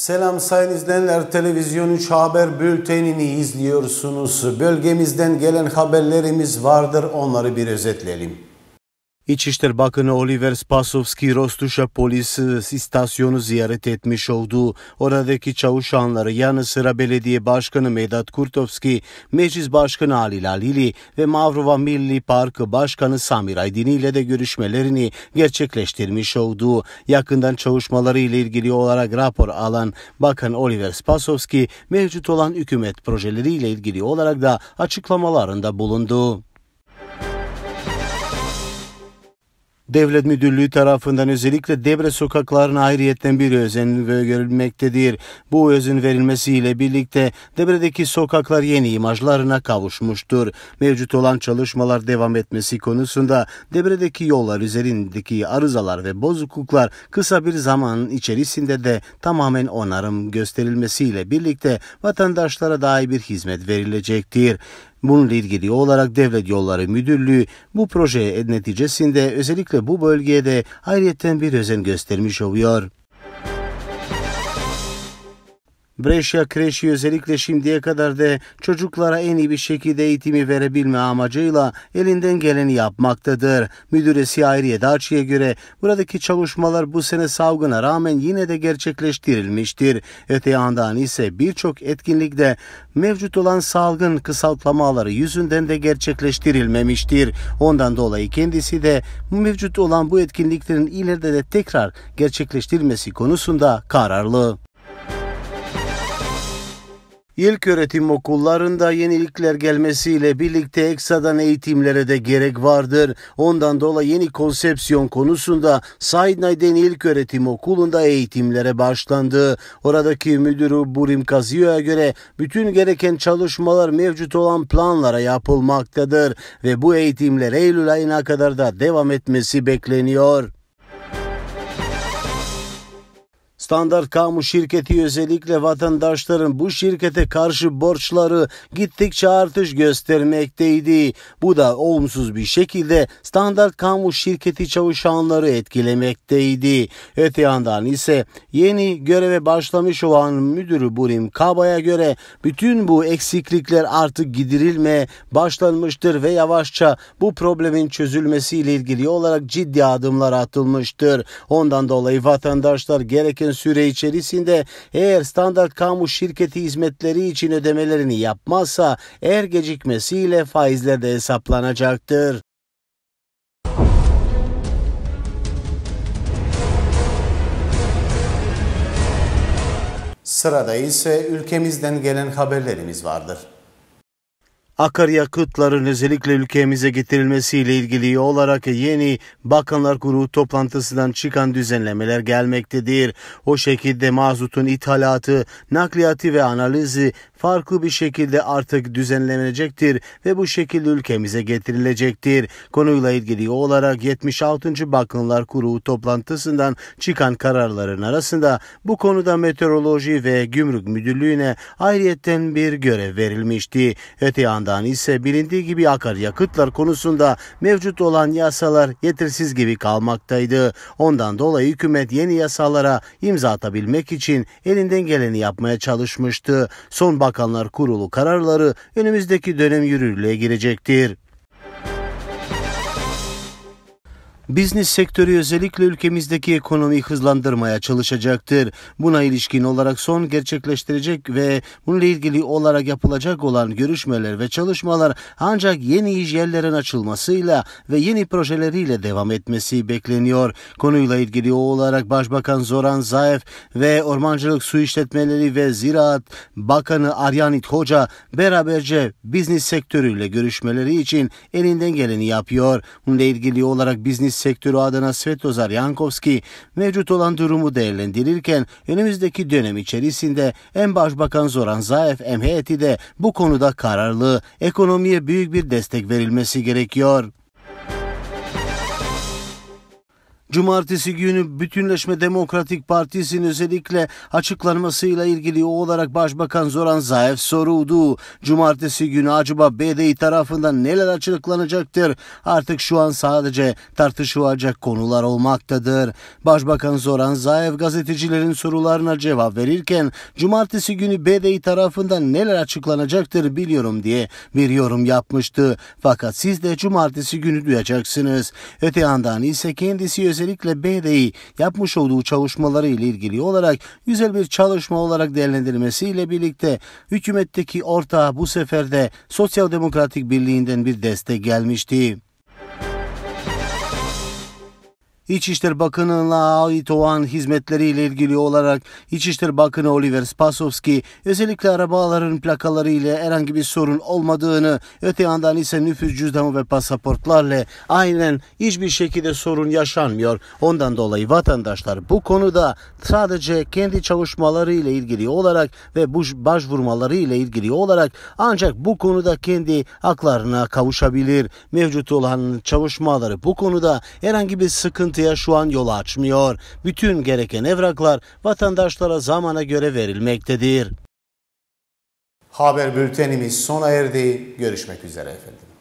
Selam sayın izleyenler. Televizyon 3 Haber Bültenini izliyorsunuz. Bölgemizden gelen haberlerimiz vardır. Onları bir özetleyelim. İçişleri Bakanı Oliver Spasovski Rostuşa polis e, istasyonu ziyaret etmiş olduğu oradaki çavuşanları yanı sıra belediye başkanı Medat Kurtovski, meclis başkanı Ali Lalili ve Mavrova Milli Parkı başkanı Samir Aydin ile de görüşmelerini gerçekleştirmiş oldu. yakından çalışmaları ile ilgili olarak rapor alan Bakan Oliver Spasovski mevcut olan hükümet projeleriyle ilgili olarak da açıklamalarında bulundu. Devlet Müdürlüğü tarafından özellikle Debre sokaklarına ayrıyetten bir özen görülmektedir. Bu özün verilmesiyle birlikte Debre'deki sokaklar yeni imajlarına kavuşmuştur. Mevcut olan çalışmalar devam etmesi konusunda Debre'deki yollar üzerindeki arızalar ve bozukluklar kısa bir zaman içerisinde de tamamen onarım gösterilmesiyle birlikte vatandaşlara dair bir hizmet verilecektir. Bununla ilgili olarak Devlet Yolları Müdürlüğü bu proje neticesinde özellikle bu bölgede hayretten bir özen göstermiş oluyor. Brescia Kreşi özellikle şimdiye kadar da çocuklara en iyi bir şekilde eğitimi verebilme amacıyla elinden geleni yapmaktadır. Müdüresi Ayriye Darçı'ya göre buradaki çalışmalar bu sene salgına rağmen yine de gerçekleştirilmiştir. Öte yandan ise birçok etkinlikte mevcut olan salgın kısaltlamaları yüzünden de gerçekleştirilmemiştir. Ondan dolayı kendisi de mevcut olan bu etkinliklerin ileride de tekrar gerçekleştirilmesi konusunda kararlı. İlk öğretim okullarında yenilikler gelmesiyle birlikte eksadan eğitimlere de gerek vardır. Ondan dolayı yeni konsepsiyon konusunda Said Naden İlk Öğretim Okulu'nda eğitimlere başlandı. Oradaki müdürü Burim Kazio'ya göre bütün gereken çalışmalar mevcut olan planlara yapılmaktadır ve bu eğitimler Eylül ayına kadar da devam etmesi bekleniyor. Standart Kamu şirketi özellikle vatandaşların bu şirkete karşı borçları gittikçe artış göstermekteydi. Bu da olumsuz bir şekilde Standart Kamu şirketi çalışanları etkilemekteydi. Öte yandan ise yeni göreve başlamış olan müdürü Burim Kaba'ya göre bütün bu eksiklikler artık gidirilme başlanmıştır ve yavaşça bu problemin çözülmesiyle ilgili olarak ciddi adımlar atılmıştır. Ondan dolayı vatandaşlar gereken süre içerisinde eğer standart kamu şirketi hizmetleri için ödemelerini yapmazsa er gecikmesiyle faizler de hesaplanacaktır. Sırada ise ülkemizden gelen haberlerimiz vardır akaryakıtların özellikle ülkemize getirilmesiyle ilgili olarak yeni bakanlar kurulu toplantısından çıkan düzenlemeler gelmektedir. O şekilde mazutun ithalatı, nakliyatı ve analizi farklı bir şekilde artık düzenlenecektir ve bu şekilde ülkemize getirilecektir. Konuyla ilgili olarak 76. Bakanlar Kurulu toplantısından çıkan kararların arasında bu konuda meteoroloji ve gümrük müdürlüğüne ayrıyetten bir görev verilmişti. Öte yandan tarafından ise bilindiği gibi akaryakıtlar konusunda mevcut olan yasalar yetersiz gibi kalmaktaydı. Ondan dolayı hükümet yeni yasalara imza atabilmek için elinden geleni yapmaya çalışmıştı. Son Bakanlar Kurulu kararları önümüzdeki dönem yürürlüğe girecektir. Biznes sektörü özellikle ülkemizdeki ekonomiyi hızlandırmaya çalışacaktır. Buna ilişkin olarak son gerçekleştirecek ve bununla ilgili olarak yapılacak olan görüşmeler ve çalışmalar ancak yeni iş yerlerin açılmasıyla ve yeni projeleriyle devam etmesi bekleniyor. Konuyla ilgili o olarak Başbakan Zoran Zaev ve Ormancılık Su İşletmeleri ve Ziraat Bakanı Aryanit Hoca beraberce biznes sektörüyle görüşmeleri için elinden geleni yapıyor. Bununla ilgili olarak biznes sektörü adına Svetozar Yankovski mevcut olan durumu değerlendirirken önümüzdeki dönem içerisinde en Başbakan Zoran Zaev hem de bu konuda kararlı, ekonomiye büyük bir destek verilmesi gerekiyor. Cumartesi günü Bütünleşme Demokratik Partisi'nin özellikle açıklanmasıyla ilgili olarak Başbakan Zoran Zaev soruldu. Cumartesi günü acaba BDI tarafından neler açıklanacaktır? Artık şu an sadece tartışılacak konular olmaktadır. Başbakan Zoran Zaev gazetecilerin sorularına cevap verirken Cumartesi günü BDI tarafından neler açıklanacaktır biliyorum diye bir yorum yapmıştı. Fakat siz de Cumartesi günü duyacaksınız. Öte yandan ise kendisi özellikle BD'yi yapmış olduğu çalışmaları ile ilgili olarak güzel bir çalışma olarak değerlendirmesiyle birlikte hükümetteki ortağı bu sefer de Sosyal Demokratik Birliği'nden bir destek gelmişti. İçişleri Bakanlığı'na ait olan hizmetleriyle ilgili olarak İçişleri Bakanı Oliver Spasovski özellikle arabaların plakaları ile herhangi bir sorun olmadığını öte yandan ise nüfus cüzdanı ve pasaportlarla aynen hiçbir şekilde sorun yaşanmıyor. Ondan dolayı vatandaşlar bu konuda sadece kendi çalışmaları ile ilgili olarak ve bu başvurmaları ile ilgili olarak ancak bu konuda kendi haklarına kavuşabilir. Mevcut olan çalışmaları bu konuda herhangi bir sıkıntı sıkıntıya şu an yol açmıyor. Bütün gereken evraklar vatandaşlara zamana göre verilmektedir. Haber bültenimiz sona erdi. Görüşmek üzere efendim.